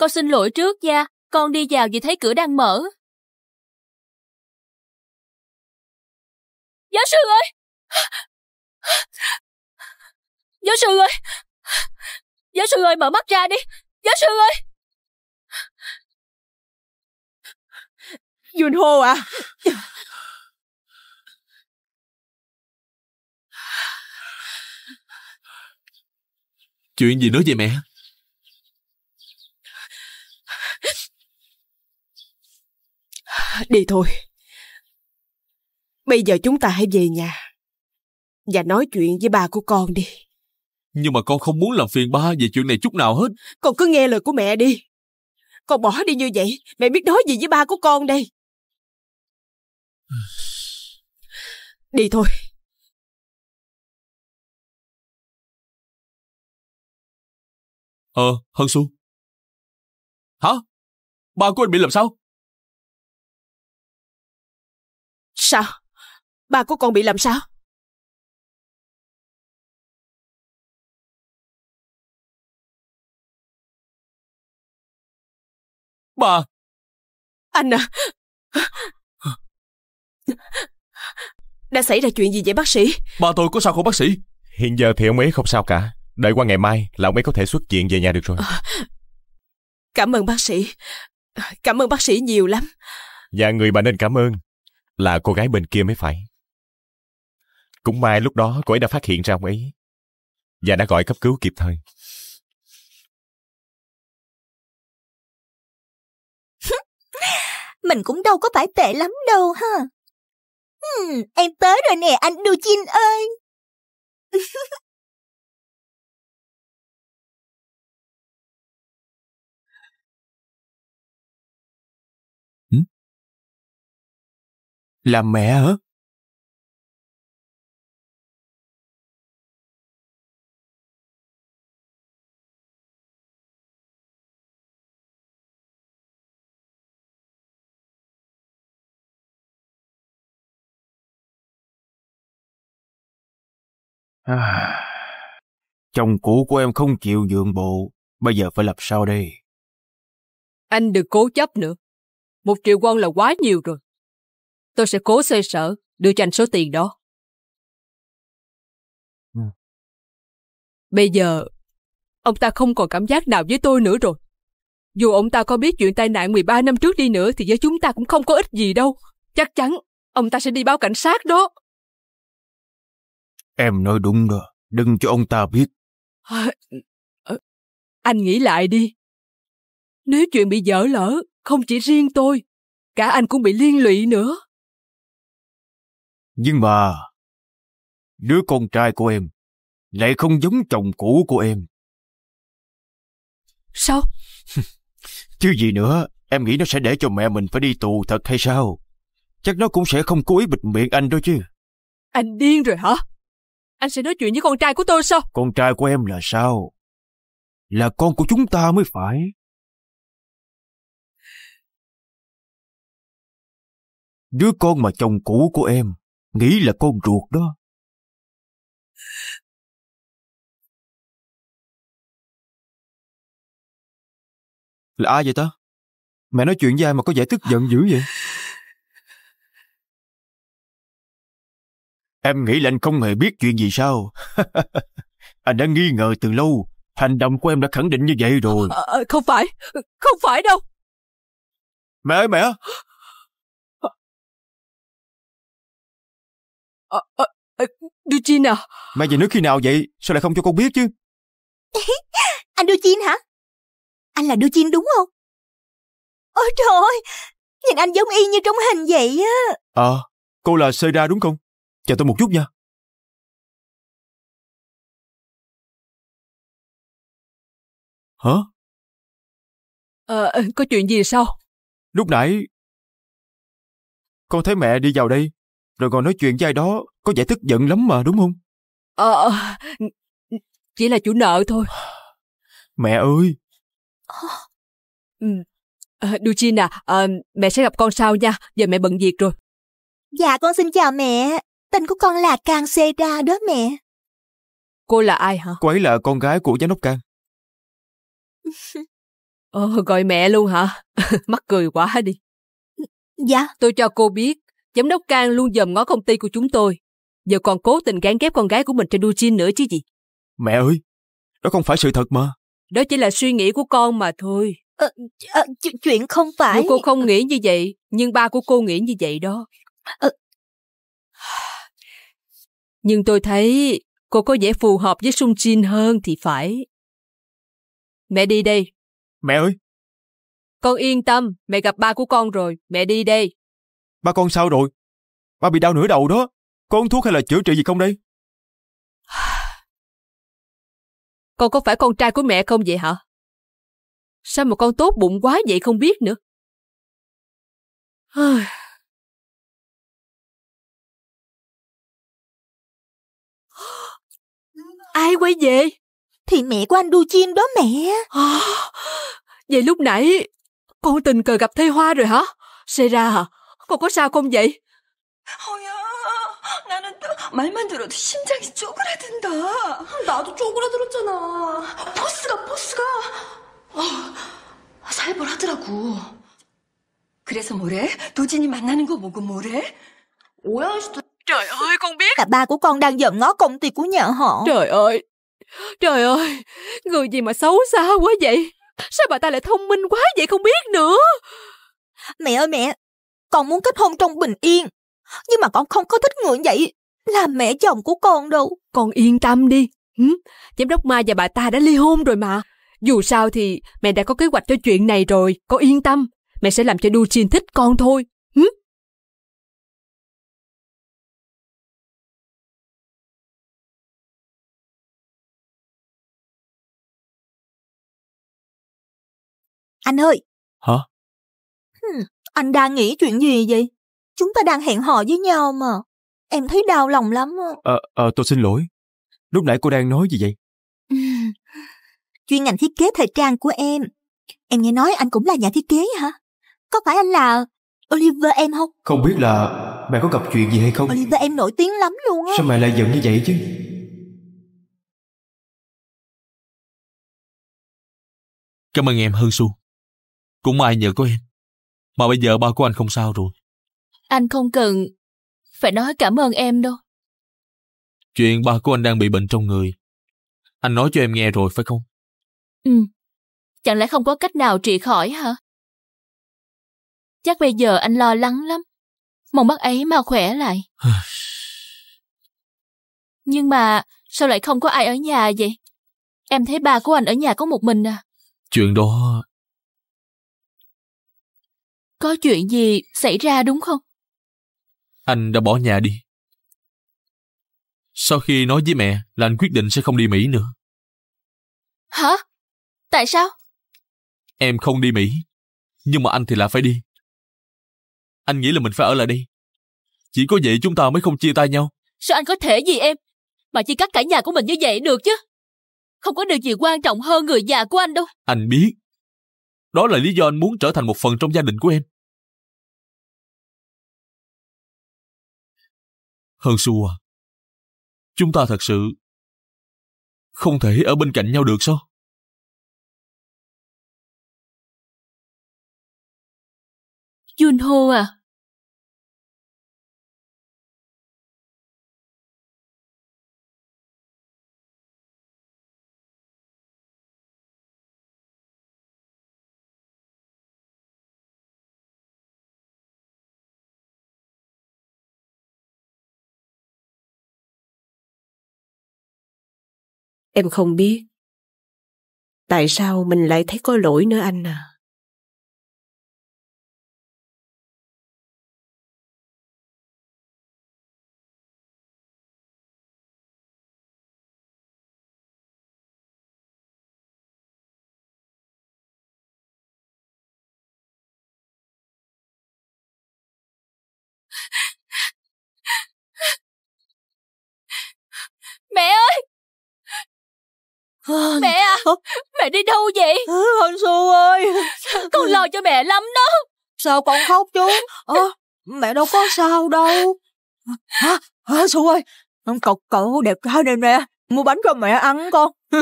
Con xin lỗi trước nha, con đi vào vì thấy cửa đang mở. Giáo sư ơi! Giáo sư ơi! Giáo sư ơi mở mắt ra đi! Giáo sư ơi! Junho à! Chuyện gì nữa vậy mẹ? Đi thôi. Bây giờ chúng ta hãy về nhà và nói chuyện với bà của con đi. Nhưng mà con không muốn làm phiền ba về chuyện này chút nào hết. Con cứ nghe lời của mẹ đi. Con bỏ đi như vậy, mẹ biết nói gì với ba của con đây. Đi thôi. Ờ, Hân Xu. Hả? Ba của anh bị làm sao? Sao? Ba của con bị làm sao? Ba! Anh à! Đã xảy ra chuyện gì vậy bác sĩ? Ba tôi có sao không bác sĩ? Hiện giờ thì ông ấy không sao cả. Đợi qua ngày mai là ông ấy có thể xuất viện về nhà được rồi. Ờ. cảm ơn bác sĩ. Cảm ơn bác sĩ nhiều lắm. và dạ, người bà nên cảm ơn là cô gái bên kia mới phải. Cũng may lúc đó cô ấy đã phát hiện ra ông ấy và đã gọi cấp cứu kịp thời. Mình cũng đâu có phải tệ lắm đâu ha. Hmm, em tới rồi nè anh Đu Chin ơi. Là mẹ hả? À, chồng cũ của em không chịu nhượng bộ, bây giờ phải làm sao đây? Anh đừng cố chấp nữa. Một triệu quân là quá nhiều rồi. Tôi sẽ cố xoay sở, đưa cho anh số tiền đó. Ừ. Bây giờ, ông ta không còn cảm giác nào với tôi nữa rồi. Dù ông ta có biết chuyện tai nạn 13 năm trước đi nữa thì với chúng ta cũng không có ích gì đâu. Chắc chắn, ông ta sẽ đi báo cảnh sát đó. Em nói đúng đó, đừng cho ông ta biết. À, anh nghĩ lại đi. Nếu chuyện bị dở lỡ, không chỉ riêng tôi, cả anh cũng bị liên lụy nữa. Nhưng mà... Đứa con trai của em lại không giống chồng cũ của em. Sao? Chứ gì nữa, em nghĩ nó sẽ để cho mẹ mình phải đi tù thật hay sao? Chắc nó cũng sẽ không cố ý bịt miệng anh đâu chứ. Anh điên rồi hả? Anh sẽ nói chuyện với con trai của tôi sao? Con trai của em là sao? Là con của chúng ta mới phải. Đứa con mà chồng cũ của em nghĩ là con ruột đó. Là ai vậy ta? Mẹ nói chuyện với ai mà có vẻ tức giận dữ vậy? Em nghĩ là anh không hề biết chuyện gì sao? anh đã nghi ngờ từ lâu. Hành động của em đã khẳng định như vậy rồi. À, không phải, không phải đâu. Mẹ ơi mẹ, Ờ, ờ, ờ, à, à, à, Duchin à Mẹ về nước khi nào vậy Sao lại không cho con biết chứ Anh Duchin hả Anh là Duchin đúng không Ôi trời ơi Nhìn anh giống y như trong hình vậy á Ờ à, cô là Sera đúng không Chờ tôi một chút nha Hả Ờ à, có chuyện gì sao Lúc nãy Con thấy mẹ đi vào đây rồi còn nói chuyện với ai đó có vẻ tức giận lắm mà đúng không? Ờ, à, chỉ là chủ nợ thôi. Mẹ ơi! Ừ. À, Duchina, à, mẹ sẽ gặp con sau nha, giờ mẹ bận việc rồi. Dạ con xin chào mẹ, tên của con là Càng Sera đó mẹ. Cô là ai hả? Cô ấy là con gái của giám đốc Càng. Ồ, gọi mẹ luôn hả? Mắc cười quá đi. Dạ. Tôi cho cô biết, Giám đốc Cang luôn dòm ngó công ty của chúng tôi. Giờ còn cố tình gán ghép con gái của mình trên đu chin nữa chứ gì. Mẹ ơi, đó không phải sự thật mà. Đó chỉ là suy nghĩ của con mà thôi. À, à, chuyện không phải... Dù cô không nghĩ như vậy, nhưng ba của cô nghĩ như vậy đó. À... Nhưng tôi thấy cô có vẻ phù hợp với Sung Jin hơn thì phải. Mẹ đi đây. Mẹ ơi. Con yên tâm, mẹ gặp ba của con rồi, mẹ đi đây. Ba con sao rồi? Ba bị đau nửa đầu đó. Có uống thuốc hay là chữa trị gì không đây? Con có phải con trai của mẹ không vậy hả? Sao mà con tốt bụng quá vậy không biết nữa? Ai quay về? Thì mẹ của anh đu chim đó mẹ. vậy lúc nãy con tình cờ gặp Thê Hoa rồi hả? Sê ra hả? Cô có sao không vậy? 허야, 나는 또 말만 들어도 심장이 쪼그라든다. 나도 쪼그라들었잖아. 버스가 버스가 어, 살벌하더라고. 그래서 뭐래? 도진이 만나는 거 보고 뭐래? 오연 씨도 Trời ơi, con biết. là ba của con đang giận ngó công ty của nhà họ. Trời ơi, trời ơi, người gì mà xấu xa quá vậy? Sao bà ta lại thông minh quá vậy không biết nữa? Mẹ ơi mẹ, con muốn kết hôn trong bình yên. Nhưng mà con không có thích người vậy. Là mẹ chồng của con đâu. Con yên tâm đi. Ừ, giám đốc Mai và bà ta đã ly hôn rồi mà. Dù sao thì mẹ đã có kế hoạch cho chuyện này rồi. Con yên tâm. Mẹ sẽ làm cho Du Chin thích con thôi. Ừ? Anh ơi! Hả? Hmm, anh đang nghĩ chuyện gì vậy? Chúng ta đang hẹn hò với nhau mà. Em thấy đau lòng lắm. Ờ, à, à, tôi xin lỗi. Lúc nãy cô đang nói gì vậy? Chuyên ngành thiết kế thời trang của em. Em nghe nói anh cũng là nhà thiết kế hả? Có phải anh là Oliver em không? Không biết là mẹ có gặp chuyện gì hay không? Oliver em nổi tiếng lắm luôn á. Sao mày lại giận như vậy chứ? Cảm ơn em Hương Xu. Cũng may nhờ có em mà bây giờ ba của anh không sao rồi. Anh không cần phải nói cảm ơn em đâu. Chuyện ba của anh đang bị bệnh trong người. Anh nói cho em nghe rồi phải không? Ừ. Chẳng lẽ không có cách nào trị khỏi hả? Chắc bây giờ anh lo lắng lắm. Mong bác ấy mau khỏe lại. Nhưng mà sao lại không có ai ở nhà vậy? Em thấy ba của anh ở nhà có một mình à? Chuyện đó có chuyện gì xảy ra đúng không? Anh đã bỏ nhà đi. Sau khi nói với mẹ là anh quyết định sẽ không đi Mỹ nữa. Hả? Tại sao? Em không đi Mỹ, nhưng mà anh thì là phải đi. Anh nghĩ là mình phải ở lại đi. Chỉ có vậy chúng ta mới không chia tay nhau. Sao anh có thể gì em? Mà chỉ cắt cả nhà của mình như vậy được chứ. Không có điều gì quan trọng hơn người già của anh đâu. Anh biết. Đó là lý do anh muốn trở thành một phần trong gia đình của em. Hơn Su à, chúng ta thật sự không thể ở bên cạnh nhau được sao? Junho à, Em không biết. Tại sao mình lại thấy có lỗi nữa anh à? Vâng. Mẹ à Mẹ đi đâu vậy Hân Su ơi Con lo cho mẹ lắm đó Sao con khóc chú à, Mẹ đâu có sao đâu Hả Hân Su ơi Cậu cậu đẹp trai này nè Mua bánh cho mẹ ăn con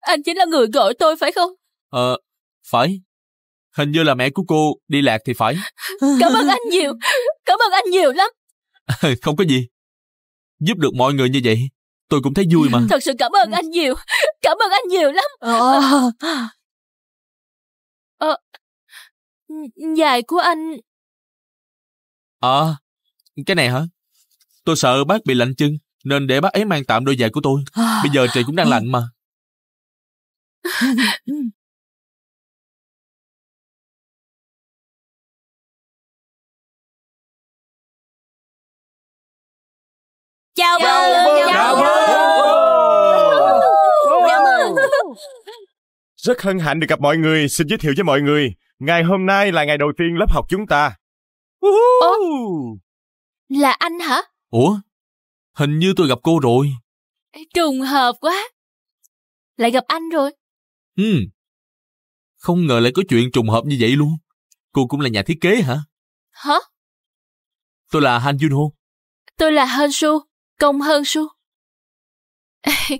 Anh chính là người gọi tôi phải không Ờ à, Phải Hình như là mẹ của cô đi lạc thì phải Cảm ơn anh nhiều Cảm ơn anh nhiều lắm Không có gì Giúp được mọi người như vậy tôi cũng thấy vui mà thật sự cảm ơn anh nhiều cảm ơn anh nhiều lắm ờ. Ờ, dài ờ. của anh ờ à, cái này hả tôi sợ bác bị lạnh chân nên để bác ấy mang tạm đôi giày của tôi ờ. bây giờ trời cũng đang lạnh mà chào bác dạ. Rất hân hạnh được gặp mọi người, xin giới thiệu với mọi người, ngày hôm nay là ngày đầu tiên lớp học chúng ta. Ủa? Là anh hả? Ủa? Hình như tôi gặp cô rồi. Trùng hợp quá. Lại gặp anh rồi. Ừ. Không ngờ lại có chuyện trùng hợp như vậy luôn. Cô cũng là nhà thiết kế hả? Hả? Tôi là Han Junho. Tôi là Hân Su, Công Hân Su.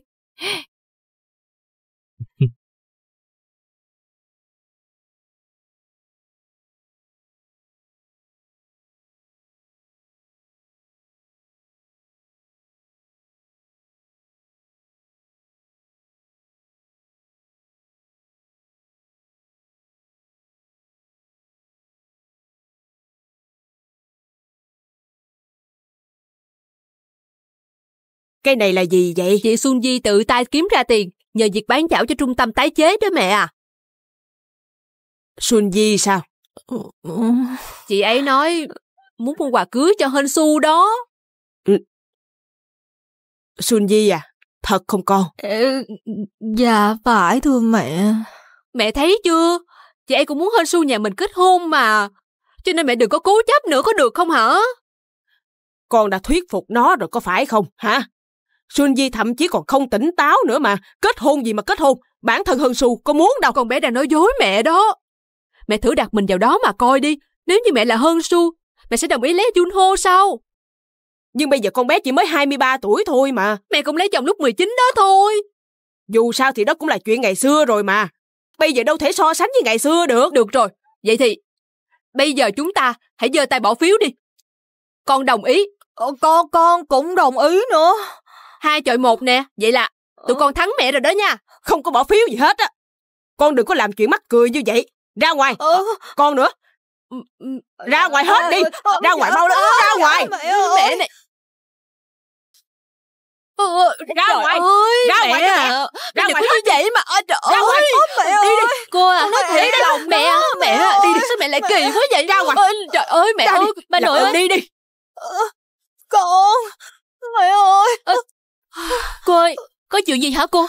Cái này là gì vậy? Chị Xuân Di tự tay kiếm ra tiền, nhờ việc bán chảo cho trung tâm tái chế đó mẹ à. Xuân Di sao? Chị ấy nói muốn mua quà cưới cho Hên Su đó. Ừ. Xuân Di à, thật không con? Ờ, dạ phải thưa mẹ. Mẹ thấy chưa? Chị ấy cũng muốn Hên Su nhà mình kết hôn mà. Cho nên mẹ đừng có cố chấp nữa có được không hả? Con đã thuyết phục nó rồi có phải không hả? Xuân Di thậm chí còn không tỉnh táo nữa mà. Kết hôn gì mà kết hôn? Bản thân Hân Su có muốn đâu. Con bé đang nói dối mẹ đó. Mẹ thử đặt mình vào đó mà coi đi. Nếu như mẹ là Hân Su, mẹ sẽ đồng ý lấy Junho sao? Nhưng bây giờ con bé chỉ mới 23 tuổi thôi mà. Mẹ cũng lấy chồng lúc 19 đó thôi. Dù sao thì đó cũng là chuyện ngày xưa rồi mà. Bây giờ đâu thể so sánh với ngày xưa được. Được rồi, vậy thì bây giờ chúng ta hãy giơ tay bỏ phiếu đi. Con đồng ý. Con con cũng đồng ý nữa hai chọi một nè vậy là tụi con thắng mẹ rồi đó nha không có bỏ phiếu gì hết á con đừng có làm chuyện mắc cười như vậy ra ngoài ờ. con nữa ừ, ừ. ra ngoài hết đi ra ngoài dạ. mau lên ra dạ, ngoài mẹ ừ, này ra ngoài ơi, ra mẹ à. ra ngoài như vậy mà ôi ờ, trời ra ngoài mẹ đi đi cô à nói thiệt lòng mẹ mẹ đi đi sao mẹ lại kỳ quá vậy ra ngoài trời ơi mẹ ra ơi bà dạ, nội đi đi con mẹ ơi Cô ơi, có chuyện gì hả cô?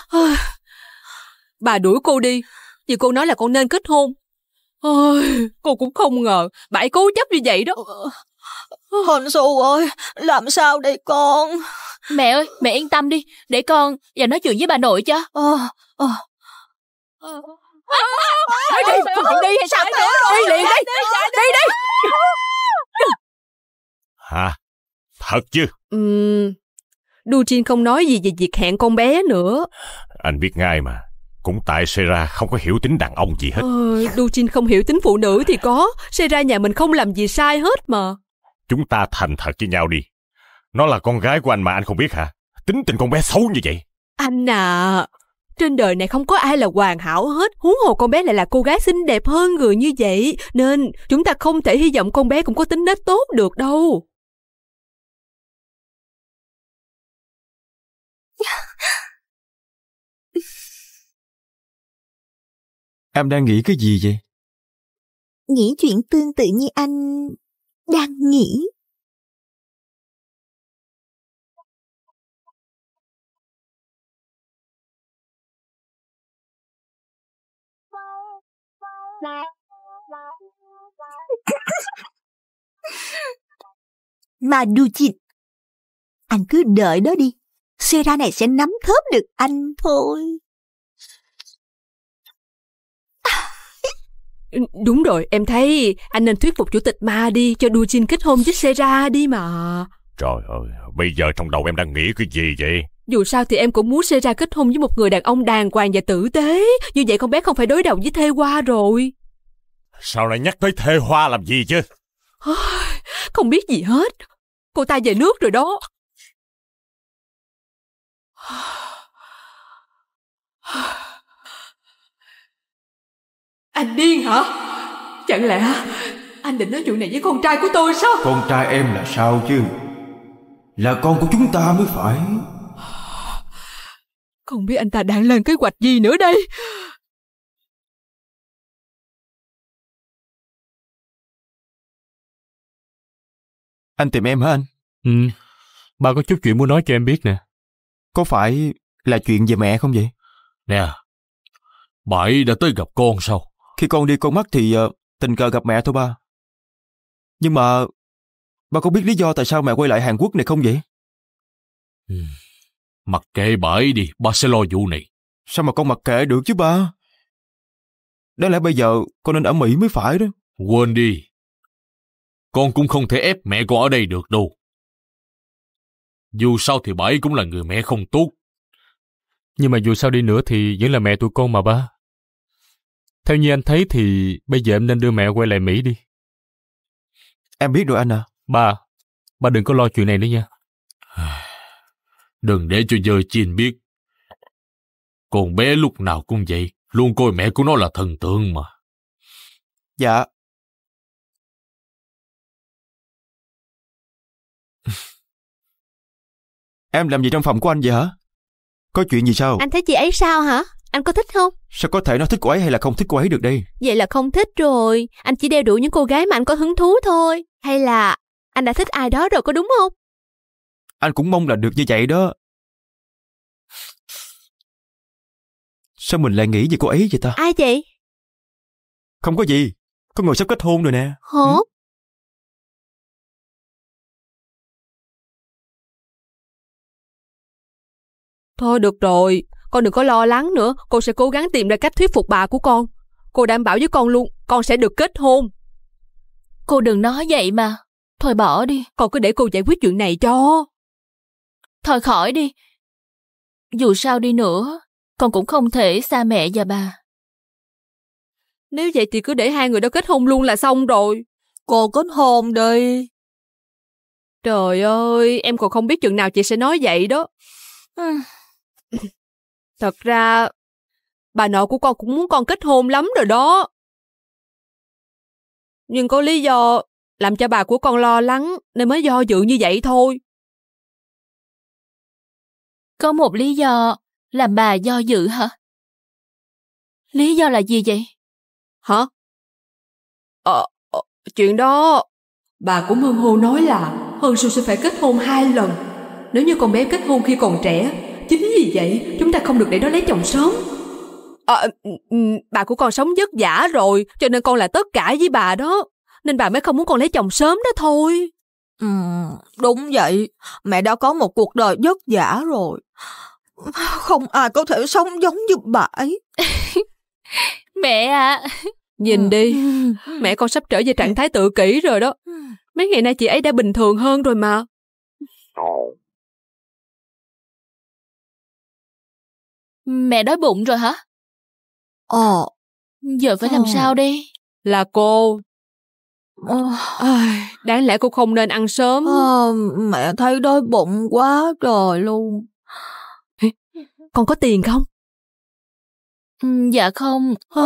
Bà đuổi cô đi, vì cô nói là con nên kết hôn. Ôi, cô cũng không ngờ, bà ấy cố chấp như vậy đó. Hồn Su ơi, làm sao đây con? Mẹ ơi, mẹ yên tâm đi, để con và nói chuyện với bà nội cho. Ờ, ờ. Đi đi, con đi hay sao nữa rồi? Đi liền đi, đi đi. Hả? Thật chứ? Ừ, Dujin không nói gì về việc hẹn con bé nữa. Anh biết ngay mà. Cũng tại Sera không có hiểu tính đàn ông gì hết. Ờ, Dujin không hiểu tính phụ nữ thì có. Sera nhà mình không làm gì sai hết mà. Chúng ta thành thật với nhau đi. Nó là con gái của anh mà anh không biết hả? Tính tình con bé xấu như vậy. Anh à, trên đời này không có ai là hoàn hảo hết, huống hồ con bé lại là cô gái xinh đẹp hơn người như vậy, nên chúng ta không thể hy vọng con bé cũng có tính nết tốt được đâu. Em đang nghĩ cái gì vậy? Nghĩ chuyện tương tự như anh đang nghĩ. Mà đu chịt. Anh cứ đợi đó đi. Sera này sẽ nắm thớp được anh thôi. Đúng rồi, em thấy anh nên thuyết phục chủ tịch ma đi cho Dujin kết hôn với Sera đi mà. Trời ơi, bây giờ trong đầu em đang nghĩ cái gì vậy? Dù sao thì em cũng muốn Sera kết hôn với một người đàn ông đàng hoàng và tử tế. Như vậy con bé không phải đối đầu với Thê Hoa rồi. Sao lại nhắc tới Thê Hoa làm gì chứ? Không biết gì hết. Cô ta về nước rồi đó. Anh điên hả? Chẳng lẽ anh định nói chuyện này với con trai của tôi sao? Con trai em là sao chứ? Là con của chúng ta mới phải. Không biết anh ta đang lên kế hoạch gì nữa đây. Anh tìm em hả anh? Ừ. Ba có chút chuyện muốn nói cho em biết nè. Có phải là chuyện về mẹ không vậy? Nè, bà ấy đã tới gặp con sao? Khi con đi con mắt thì uh, tình cờ gặp mẹ thôi ba. Nhưng mà ba có biết lý do tại sao mẹ quay lại Hàn Quốc này không vậy? Ừ. Mặc kệ bà ấy đi, ba sẽ lo vụ này. Sao mà con mặc kệ được chứ ba? Đáng lẽ bây giờ con nên ở Mỹ mới phải đó. Quên đi. Con cũng không thể ép mẹ con ở đây được đâu. Dù sao thì bà ấy cũng là người mẹ không tốt. Nhưng mà dù sao đi nữa thì vẫn là mẹ tụi con mà ba. Theo như anh thấy thì bây giờ em nên đưa mẹ quay lại Mỹ đi. Em biết rồi anh à. Ba, ba đừng có lo chuyện này nữa nha. Đừng để cho dơ chiên biết. Con bé lúc nào cũng vậy, luôn coi mẹ của nó là thần tượng mà. Dạ. em làm gì trong phòng của anh vậy hả? Có chuyện gì sao? Anh thấy chị ấy sao hả? Anh có thích không? Sao có thể nói thích cô ấy hay là không thích cô ấy được đây? Vậy là không thích rồi. Anh chỉ đeo đuổi những cô gái mà anh có hứng thú thôi. Hay là anh đã thích ai đó rồi có đúng không? Anh cũng mong là được như vậy đó. Sao mình lại nghĩ về cô ấy vậy ta? Ai vậy? Không có gì. có người sắp kết hôn rồi nè. Hả? Ừ. Thôi được rồi, con đừng có lo lắng nữa, cô sẽ cố gắng tìm ra cách thuyết phục bà của con. Cô đảm bảo với con luôn, con sẽ được kết hôn. Cô đừng nói vậy mà. Thôi bỏ đi, con cứ để cô giải quyết chuyện này cho. Thôi khỏi đi. Dù sao đi nữa, con cũng không thể xa mẹ và bà. Nếu vậy thì cứ để hai người đó kết hôn luôn là xong rồi. Cô kết hôn đi. Trời ơi, em còn không biết chừng nào chị sẽ nói vậy đó. Ừ. Thật ra, bà nội của con cũng muốn con kết hôn lắm rồi đó. Nhưng có lý do làm cho bà của con lo lắng nên mới do dự như vậy thôi. Có một lý do làm bà do dự hả? Lý do là gì vậy? Hả? Ờ, ờ chuyện đó... Bà cũng hôn hô nói là Hân Su sẽ phải kết hôn hai lần. Nếu như con bé kết hôn khi còn trẻ vì vậy, chúng ta không được để nó lấy chồng sớm. À, bà của con sống vất vả rồi, cho nên con là tất cả với bà đó. Nên bà mới không muốn con lấy chồng sớm đó thôi. Ừ, đúng vậy. Mẹ đã có một cuộc đời vất vả rồi. Không ai có thể sống giống như bà ấy. mẹ à. Nhìn ừ. đi, mẹ con sắp trở về trạng thái tự kỷ rồi đó. Mấy ngày nay chị ấy đã bình thường hơn rồi mà. Mẹ đói bụng rồi hả? Ờ. Giờ phải làm ờ. sao đi? Là cô. Ờ. đáng lẽ cô không nên ăn sớm. Ờ, mẹ thấy đói bụng quá rồi luôn. Con có tiền không? Ừ, dạ không. Ờ,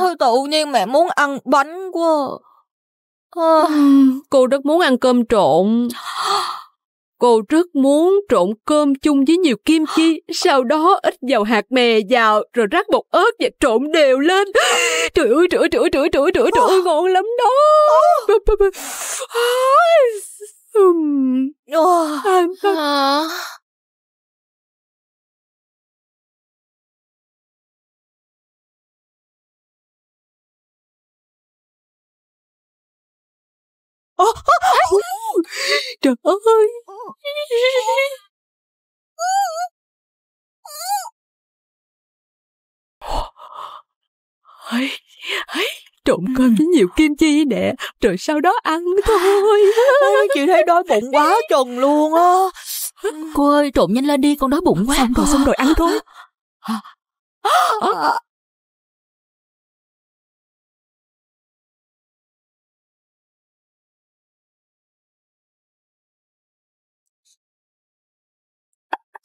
ờ, tự nhiên mẹ muốn ăn bánh quá. Ờ. Ừ, cô rất muốn ăn cơm trộn. Cô rất muốn trộn cơm chung với nhiều kim chi, sau đó ít dầu hạt mè vào, rồi rắc bột ớt và trộn đều lên. Trời ơi, trời ơi, trời ơi, trời ơi, trời ơi, trời ơi, trời ơi ngon lắm đó. Trời ơi! Ấy, ấy, trộn cơm với nhiều kim chi nè, rồi sau đó ăn thôi. chị thấy đói bụng quá chừng luôn á. Cô ơi, trộn nhanh lên đi, con đói bụng quá. Xong rồi, xong rồi ăn thôi. À, à, à.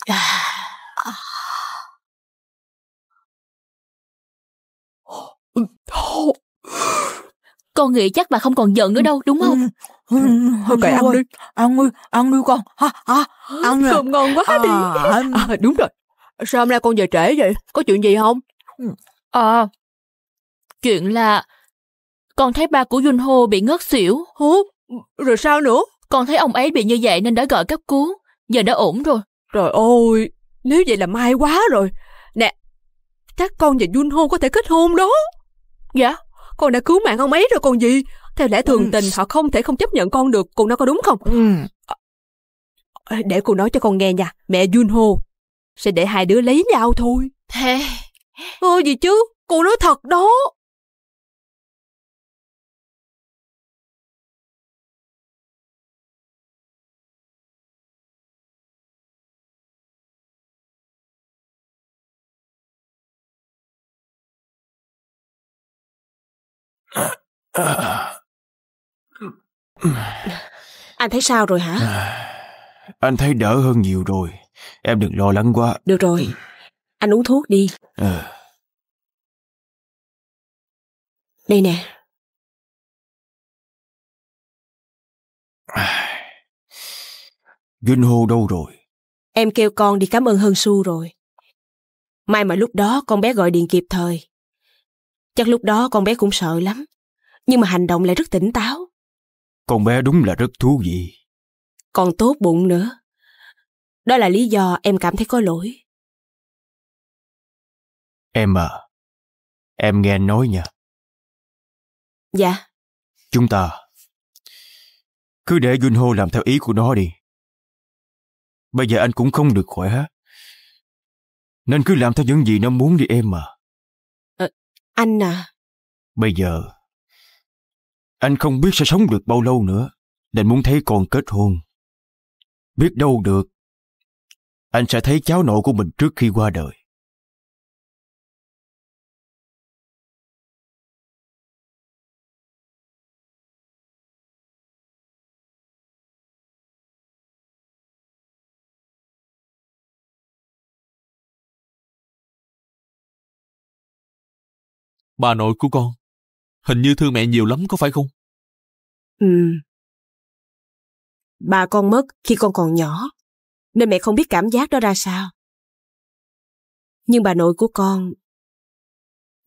À. Con nghĩ chắc bà không còn giận nữa đâu, đúng không? Ừ. Ừ. Thôi kệ ăn đi, ăn đi, ăn đi con. À, à, ăn Cơm ngon quá à, đi. À, đúng rồi. Sao hôm nay con về trễ vậy? Có chuyện gì không? À, chuyện là con thấy ba của Jun Ho bị ngất xỉu. Hú, rồi sao nữa? Con thấy ông ấy bị như vậy nên đã gọi cấp cứu. Giờ đã ổn rồi. Rồi ôi, nếu vậy là may quá rồi. Nè, chắc con và Junho có thể kết hôn đó. Dạ, con đã cứu mạng ông ấy rồi còn gì. Theo lẽ thường ừ. tình họ không thể không chấp nhận con được, cô nói có đúng không? Ừ. Ờ, ờ, để cô nói cho con nghe nha, mẹ Junho sẽ để hai đứa lấy nhau thôi. Thế... Ôi gì chứ, cô nói thật đó. Anh thấy sao rồi hả? Anh thấy đỡ hơn nhiều rồi. Em đừng lo lắng quá. Được rồi, anh uống thuốc đi. À. Đây nè. Vinh Hô đâu rồi? Em kêu con đi cảm ơn Hân Su rồi. May mà lúc đó con bé gọi điện kịp thời. Chắc lúc đó con bé cũng sợ lắm, nhưng mà hành động lại rất tỉnh táo. Con bé đúng là rất thú vị. Còn tốt bụng nữa. Đó là lý do em cảm thấy có lỗi. Em à, em nghe anh nói nha. Dạ. Chúng ta cứ để Junho làm theo ý của nó đi. Bây giờ anh cũng không được khỏe. Nên cứ làm theo những gì nó muốn đi em mà. Anh à Bây giờ Anh không biết sẽ sống được bao lâu nữa Nên muốn thấy con kết hôn Biết đâu được Anh sẽ thấy cháu nội của mình trước khi qua đời Bà nội của con Hình như thương mẹ nhiều lắm có phải không? Ừ. Bà con mất khi con còn nhỏ, nên mẹ không biết cảm giác đó ra sao. Nhưng bà nội của con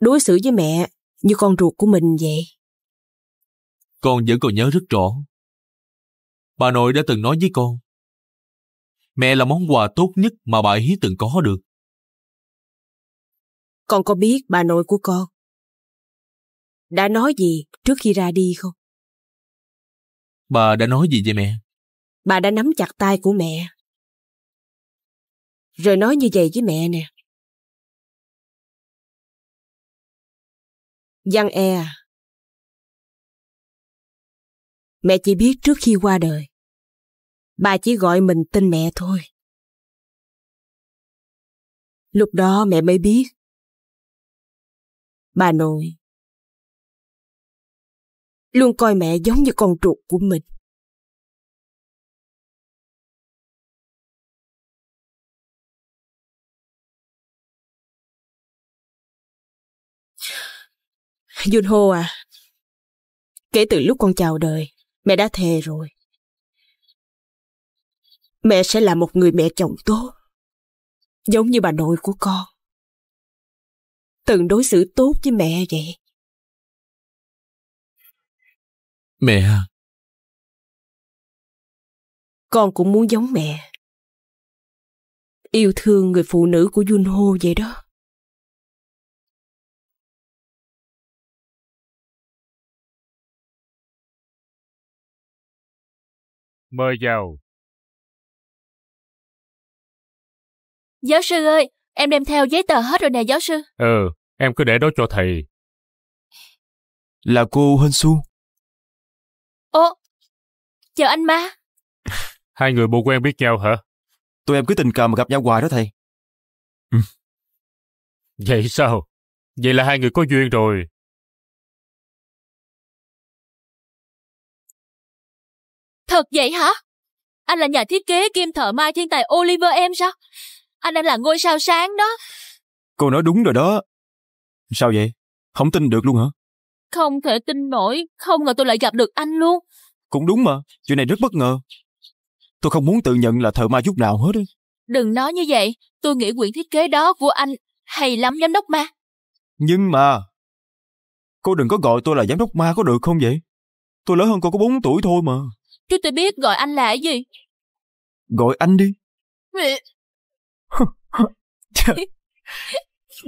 đối xử với mẹ như con ruột của mình vậy. Con vẫn còn nhớ rất rõ. Bà nội đã từng nói với con, mẹ là món quà tốt nhất mà bà ấy từng có được. Con có biết bà nội của con đã nói gì trước khi ra đi không? Bà đã nói gì vậy mẹ? Bà đã nắm chặt tay của mẹ. Rồi nói như vậy với mẹ nè. Giang e à? Mẹ chỉ biết trước khi qua đời. Bà chỉ gọi mình tên mẹ thôi. Lúc đó mẹ mới biết. Bà nội luôn coi mẹ giống như con ruột của mình. Junho à, kể từ lúc con chào đời, mẹ đã thề rồi. Mẹ sẽ là một người mẹ chồng tốt, giống như bà nội của con. Từng đối xử tốt với mẹ vậy. Mẹ à? Con cũng muốn giống mẹ. Yêu thương người phụ nữ của Junho vậy đó. Mời vào. Giáo sư ơi, em đem theo giấy tờ hết rồi nè giáo sư. Ừ, em cứ để đó cho thầy. Là cô Hân Su? Ô, chào anh ba. Hai người bộ quen biết nhau hả? Tụi em cứ tình cờ mà gặp nhau hoài đó thầy. Ừ. Vậy sao? Vậy là hai người có duyên rồi. Thật vậy hả? Anh là nhà thiết kế kim thợ mai thiên tài Oliver em sao? Anh đang là ngôi sao sáng đó. Cô nói đúng rồi đó. Sao vậy? Không tin được luôn hả? Không thể tin nổi, không ngờ tôi lại gặp được anh luôn. Cũng đúng mà, chuyện này rất bất ngờ. Tôi không muốn tự nhận là thợ ma chút nào hết. Ấy. Đừng nói như vậy, tôi nghĩ quyển thiết kế đó của anh hay lắm giám đốc ma. Nhưng mà, cô đừng có gọi tôi là giám đốc ma có được không vậy? Tôi lớn hơn cô có 4 tuổi thôi mà. Chứ tôi biết gọi anh là gì. Gọi anh đi.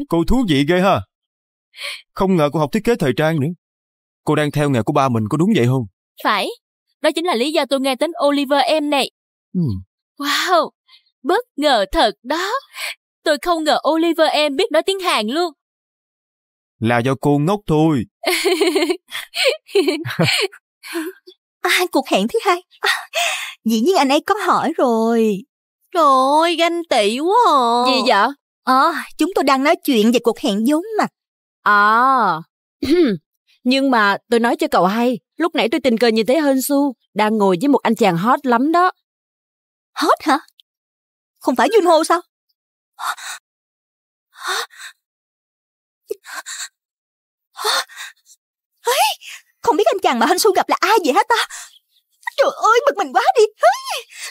cô thú vị ghê ha. Không ngờ cô học thiết kế thời trang nữa. Cô đang theo nghề của ba mình có đúng vậy không? Phải, đó chính là lý do tôi nghe tên Oliver em này. Ừ. Wow, bất ngờ thật đó. Tôi không ngờ Oliver em biết nói tiếng Hàn luôn. Là do cô ngốc thôi. à, cuộc hẹn thứ hai. À, dĩ nhiên anh ấy có hỏi rồi. Trời ơi, ganh tị quá à. Gì vậy? Ờ, à, chúng tôi đang nói chuyện về cuộc hẹn vốn mặt À, nhưng mà tôi nói cho cậu hay, lúc nãy tôi tình cờ nhìn thấy Hân Su đang ngồi với một anh chàng hot lắm đó. Hot hả? Không phải Junho sao? Không biết anh chàng mà Hân Su gặp là ai vậy hả ta? Trời ơi, bực mình quá đi.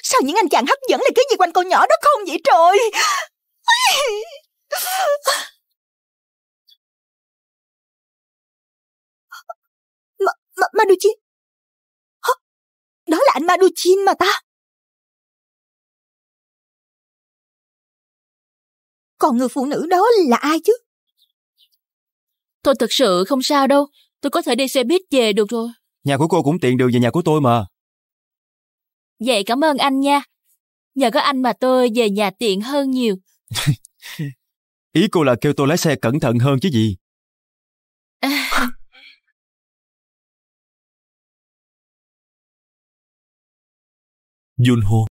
Sao những anh chàng hấp dẫn lại cái gì quanh con nhỏ đó không vậy trời? Ma Maduchin? Hả? Đó là anh Maduchin mà ta. Còn người phụ nữ đó là ai chứ? Tôi thật sự không sao đâu. Tôi có thể đi xe buýt về được rồi. Nhà của cô cũng tiện đường về nhà của tôi mà. Vậy dạ, cảm ơn anh nha. Nhờ có anh mà tôi về nhà tiện hơn nhiều. Ý cô là kêu tôi lái xe cẩn thận hơn chứ gì? Junho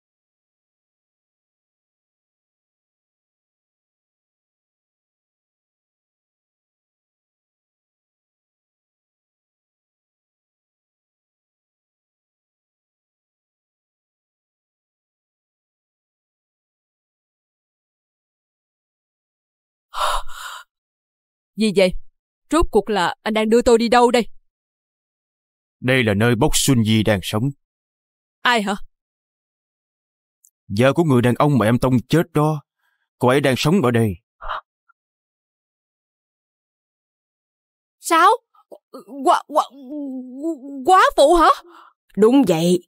Gì vậy? Rốt cuộc là anh đang đưa tôi đi đâu đây? Đây là nơi Bốc Xuân Di đang sống. Ai hả? Vợ của người đàn ông mà em Tông chết đó, cô ấy đang sống ở đây. Sao? Quá, quá, quá phụ hả? Đúng vậy.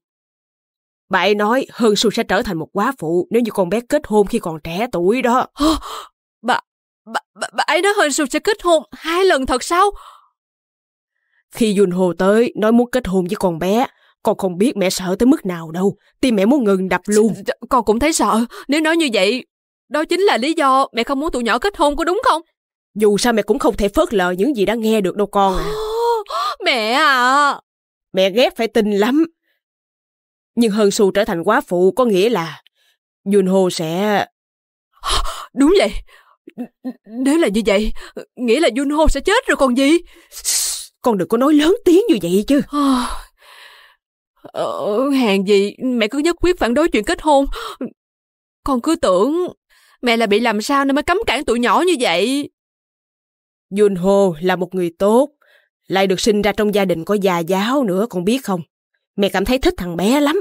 Bà ấy nói Hương Xu sẽ trở thành một quá phụ nếu như con bé kết hôn khi còn trẻ tuổi đó. Bà, bà, bà, bà ấy nói Hương Xu sẽ kết hôn hai lần thật sao? Khi Yun Ho tới nói muốn kết hôn với con bé, con không biết mẹ sợ tới mức nào đâu, tim mẹ muốn ngừng đập luôn. Con cũng thấy sợ, nếu nói như vậy, đó chính là lý do mẹ không muốn tụi nhỏ kết hôn có đúng không? Dù sao mẹ cũng không thể phớt lờ những gì đã nghe được đâu con à. mẹ à! Mẹ ghét phải tin lắm. Nhưng Hân Xu trở thành quá phụ có nghĩa là Yun Ho sẽ... Đúng vậy. Nếu là như vậy, nghĩa là Yun Ho sẽ chết rồi còn gì? Con đừng có nói lớn tiếng như vậy chứ. Ờ, hàng gì mẹ cứ nhất quyết phản đối chuyện kết hôn. Con cứ tưởng mẹ là bị làm sao nên mới cấm cản tụi nhỏ như vậy. Yun Ho là một người tốt, lại được sinh ra trong gia đình có già giáo nữa con biết không? Mẹ cảm thấy thích thằng bé lắm.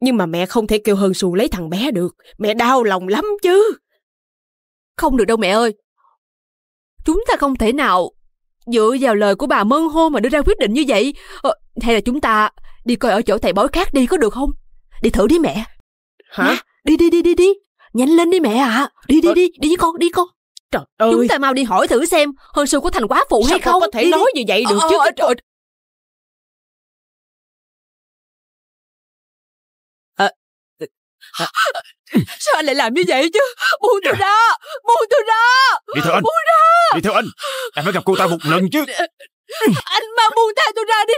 Nhưng mà mẹ không thể kêu Hân Xu lấy thằng bé được, mẹ đau lòng lắm chứ. Không được đâu mẹ ơi. Chúng ta không thể nào dựa vào lời của bà Mân Hô mà đưa ra quyết định như vậy. Ờ, hay là chúng ta đi coi ở chỗ thầy bói khác đi có được không đi thử đi mẹ hả nè, đi đi đi đi đi nhanh lên đi mẹ ạ à. đi đi đi đi với con đi con trời ơi chúng ta mau đi hỏi thử xem hơn sư có thành quá phụ hay không có thể đi, nói đi. như vậy được ờ, chứ ờ, trời. À, ờ. ờ. Sao anh lại làm như vậy chứ Buông tôi ra Buông tôi ra Đi theo anh Buông ra Đi theo anh Em phải gặp cô ta một lần chứ Anh mang buông tay tôi ra đi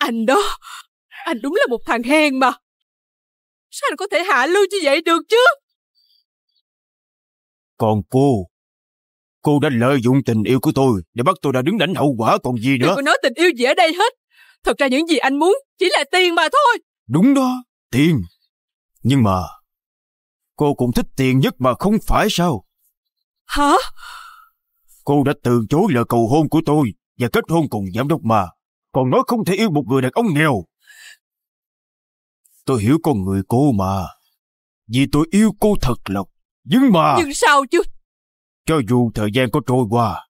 anh đó, anh đúng là một thằng hèn mà. Sao anh có thể hạ lưu như vậy được chứ? Còn cô, cô đã lợi dụng tình yêu của tôi để bắt tôi đã đứng đánh hậu quả còn gì nữa. Đừng có nói tình yêu gì ở đây hết. Thật ra những gì anh muốn chỉ là tiền mà thôi. Đúng đó, tiền. Nhưng mà, cô cũng thích tiền nhất mà không phải sao? Hả? Cô đã từ chối lời cầu hôn của tôi và kết hôn cùng giám đốc mà còn nói không thể yêu một người đàn ông nghèo. Tôi hiểu con người cô mà, vì tôi yêu cô thật lòng. Nhưng mà... Nhưng sao chứ? Cho dù thời gian có trôi qua,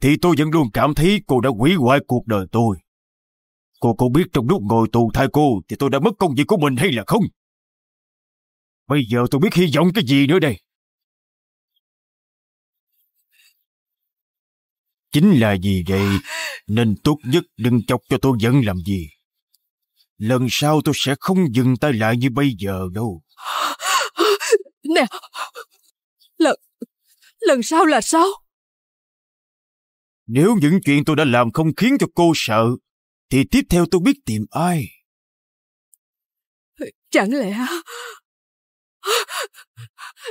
thì tôi vẫn luôn cảm thấy cô đã hủy hoại cuộc đời tôi. Cô có biết trong lúc ngồi tù thay cô thì tôi đã mất công việc của mình hay là không? Bây giờ tôi biết hy vọng cái gì nữa đây. Chính là vì vậy nên tốt nhất đừng chọc cho tôi giận làm gì. Lần sau tôi sẽ không dừng tay lại như bây giờ đâu. Nè, lần, lần sau là sao? Nếu những chuyện tôi đã làm không khiến cho cô sợ, thì tiếp theo tôi biết tìm ai. Chẳng lẽ...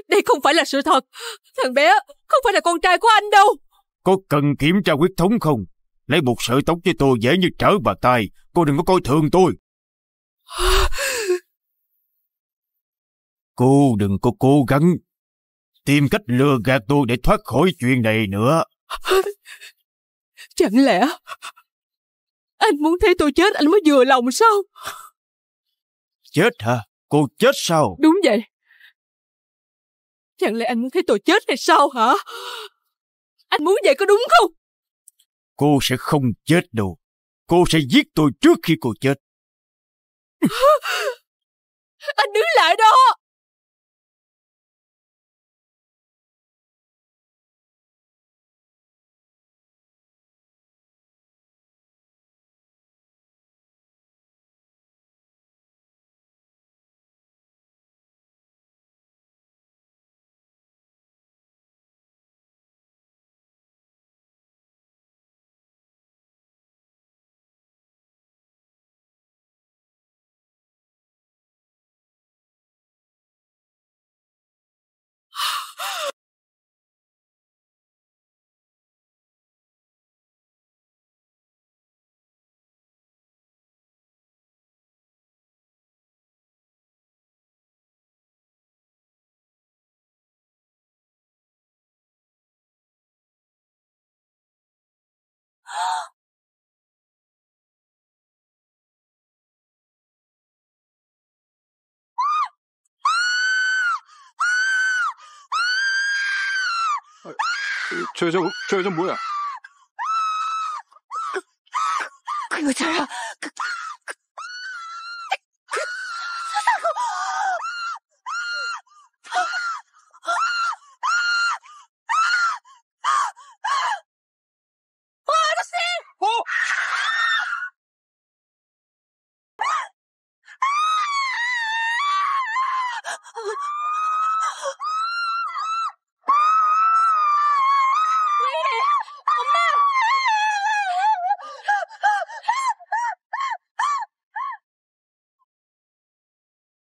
Đây không phải là sự thật. Thằng bé không phải là con trai của anh đâu. Có cần kiểm tra huyết thống không? Lấy một sợi tóc với tôi dễ như trở vào tay. Cô đừng có coi thường tôi. cô đừng có cố gắng. Tìm cách lừa gạt tôi để thoát khỏi chuyện này nữa. Chẳng lẽ anh muốn thấy tôi chết anh mới vừa lòng sao? Chết hả? Cô chết sao? Đúng vậy. Chẳng lẽ anh muốn thấy tôi chết hay sao hả? Anh muốn vậy có đúng không? Cô sẽ không chết đâu. Cô sẽ giết tôi trước khi cô chết. anh đứng lại đó! 저 여자, 저 여자 뭐야? 그 여자야.